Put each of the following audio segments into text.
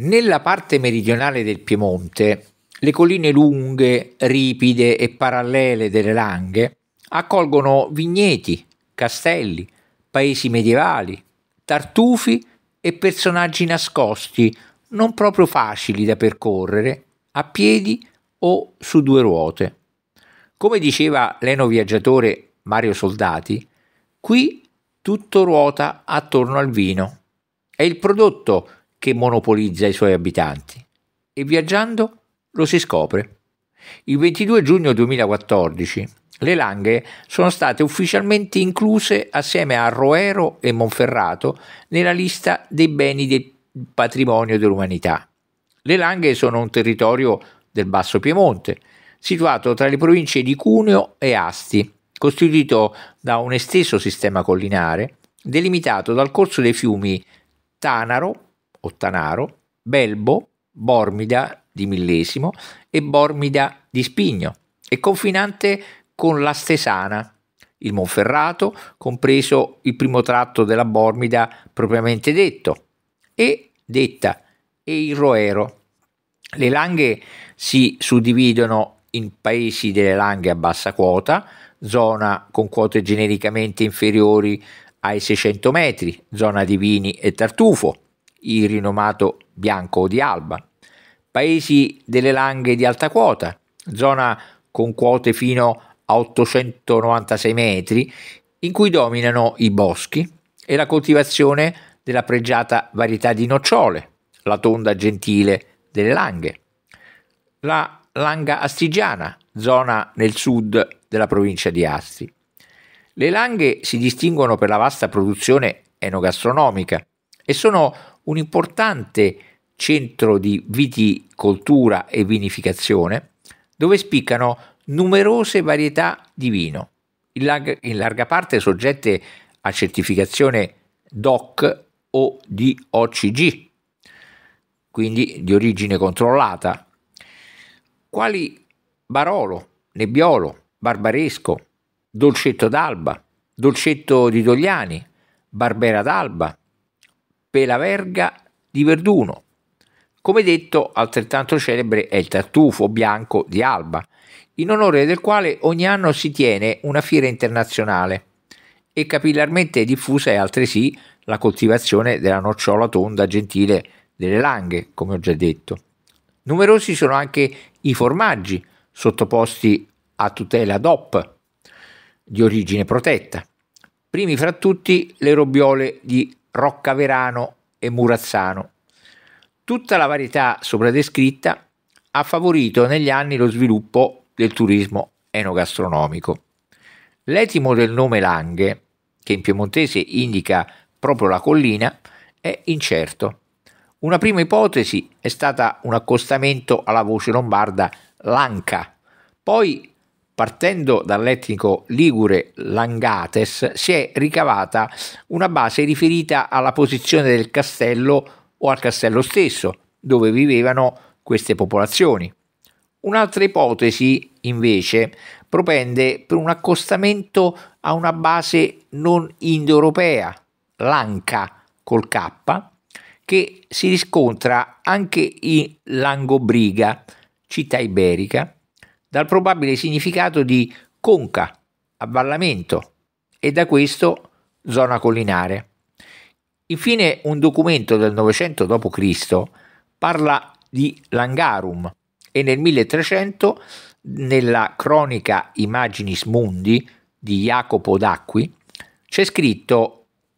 Nella parte meridionale del Piemonte, le colline lunghe, ripide e parallele delle Langhe accolgono vigneti, castelli, paesi medievali, tartufi e personaggi nascosti, non proprio facili da percorrere, a piedi o su due ruote. Come diceva l'eno viaggiatore Mario Soldati, qui tutto ruota attorno al vino. È il prodotto che monopolizza i suoi abitanti. E viaggiando lo si scopre. Il 22 giugno 2014 le Langhe sono state ufficialmente incluse assieme a Roero e Monferrato nella lista dei beni del patrimonio dell'umanità. Le Langhe sono un territorio del Basso Piemonte, situato tra le province di Cuneo e Asti, costituito da un esteso sistema collinare delimitato dal corso dei fiumi Tanaro, Ottanaro, Belbo, Bormida di Millesimo e Bormida di Spigno e confinante con la Stesana, il Monferrato, compreso il primo tratto della Bormida propriamente detto, e detta e il Roero. Le Langhe si suddividono in paesi delle Langhe a bassa quota, zona con quote genericamente inferiori ai 600 metri, zona di vini e tartufo, il rinomato Bianco di Alba, paesi delle Langhe di alta quota, zona con quote fino a 896 metri, in cui dominano i boschi e la coltivazione della pregiata varietà di nocciole, la tonda gentile delle Langhe, la Langa Astigiana, zona nel sud della provincia di Asti. Le Langhe si distinguono per la vasta produzione enogastronomica e sono un importante centro di viticoltura e vinificazione dove spiccano numerose varietà di vino, in larga, in larga parte soggette a certificazione DOC o DOCG, quindi di origine controllata, quali Barolo, Nebbiolo, Barbaresco, Dolcetto d'Alba, Dolcetto di Togliani, Barbera d'Alba, Pelaverga di Verduno. Come detto, altrettanto celebre è il tartufo bianco di Alba, in onore del quale ogni anno si tiene una fiera internazionale e capillarmente diffusa è altresì la coltivazione della nocciola tonda gentile delle langhe, come ho già detto. Numerosi sono anche i formaggi sottoposti a tutela DOP di origine protetta, primi fra tutti le robbiole di Roccaverano e Murazzano. Tutta la varietà sopra descritta ha favorito negli anni lo sviluppo del turismo enogastronomico. L'etimo del nome Langhe, che in piemontese indica proprio la collina, è incerto. Una prima ipotesi è stata un accostamento alla voce lombarda Lanca, poi partendo dall'etnico ligure Langates, si è ricavata una base riferita alla posizione del castello o al castello stesso, dove vivevano queste popolazioni. Un'altra ipotesi, invece, propende per un accostamento a una base non indoeuropea, l'Anca col K, che si riscontra anche in Langobriga, città iberica, dal probabile significato di conca, avvallamento e da questo zona collinare. Infine un documento del Novecento d.C. parla di Langarum e nel 1300 nella cronica Imaginis Mundi di Jacopo d'Acqui c'è scritto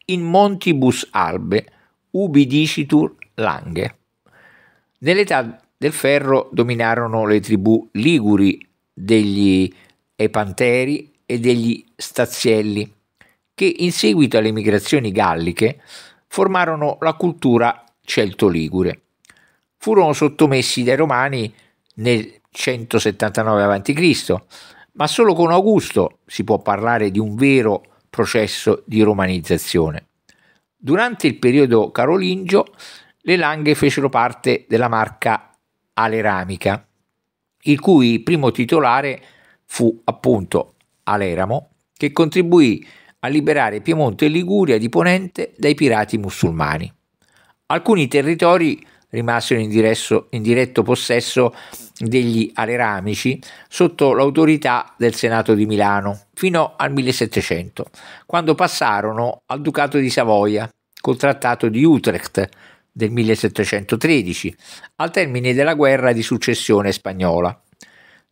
In montibus albe ubi dicitur lange. Nell'età del ferro dominarono le tribù liguri degli Epanteri e degli Stazielli, che in seguito alle migrazioni galliche formarono la cultura celto-ligure. Furono sottomessi dai Romani nel 179 a.C., ma solo con Augusto si può parlare di un vero processo di romanizzazione. Durante il periodo carolingio le Langhe fecero parte della marca Aleramica, il cui primo titolare fu appunto Aleramo, che contribuì a liberare Piemonte e Liguria di Ponente dai pirati musulmani. Alcuni territori rimasero in, diresso, in diretto possesso degli aleramici sotto l'autorità del Senato di Milano fino al 1700, quando passarono al Ducato di Savoia col Trattato di Utrecht del 1713, al termine della guerra di successione spagnola.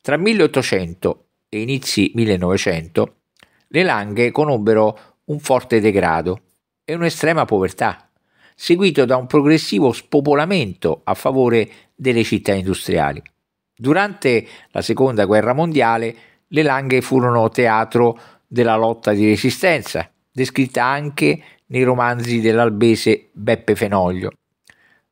Tra 1800 e inizi 1900, le Langhe conobbero un forte degrado e un'estrema povertà, seguito da un progressivo spopolamento a favore delle città industriali. Durante la Seconda Guerra Mondiale, le Langhe furono teatro della lotta di resistenza, descritta anche nei romanzi dell'albese Beppe Fenoglio.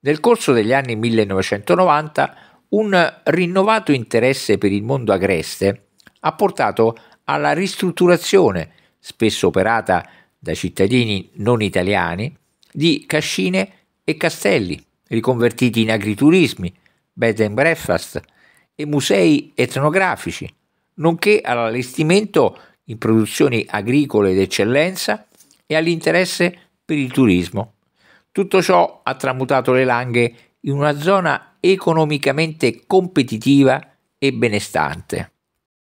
Nel corso degli anni 1990 un rinnovato interesse per il mondo agreste ha portato alla ristrutturazione, spesso operata da cittadini non italiani, di cascine e castelli, riconvertiti in agriturismi, bed and breakfast e musei etnografici, nonché all'allestimento in produzioni agricole d'eccellenza e all'interesse per il turismo. Tutto ciò ha tramutato le Langhe in una zona economicamente competitiva e benestante.